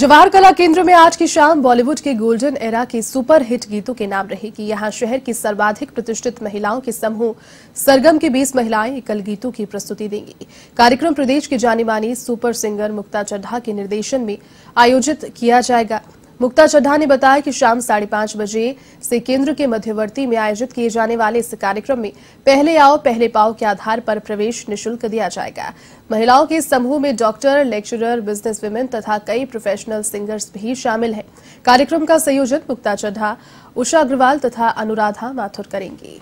जवाहर कला केंद्र में आज की शाम बॉलीवुड के गोल्डन एरा के सुपर हिट गीतों के नाम रहेगी यहां शहर की सर्वाधिक प्रतिष्ठित महिलाओं के समूह सरगम की 20 महिलाएं एकल गीतों की प्रस्तुति देंगी कार्यक्रम प्रदेश की जानी मानी सुपर सिंगर मुक्ता चड्ढा के निर्देशन में आयोजित किया जाएगा मुक्ता चड्ढा ने बताया कि शाम साढ़े पांच बजे से केंद्र के मध्यवर्ती में आयोजित किए जाने वाले इस कार्यक्रम में पहले आओ पहले पाओ के आधार पर प्रवेश निशुल्क दिया जाएगा महिलाओं के समूह में डॉक्टर लेक्चरर बिजनेस वुमेन तथा कई प्रोफेशनल सिंगर्स भी शामिल हैं कार्यक्रम का संयोजन मुक्ता चड्ढा उषा अग्रवाल तथा अनुराधा माथुर करेंगी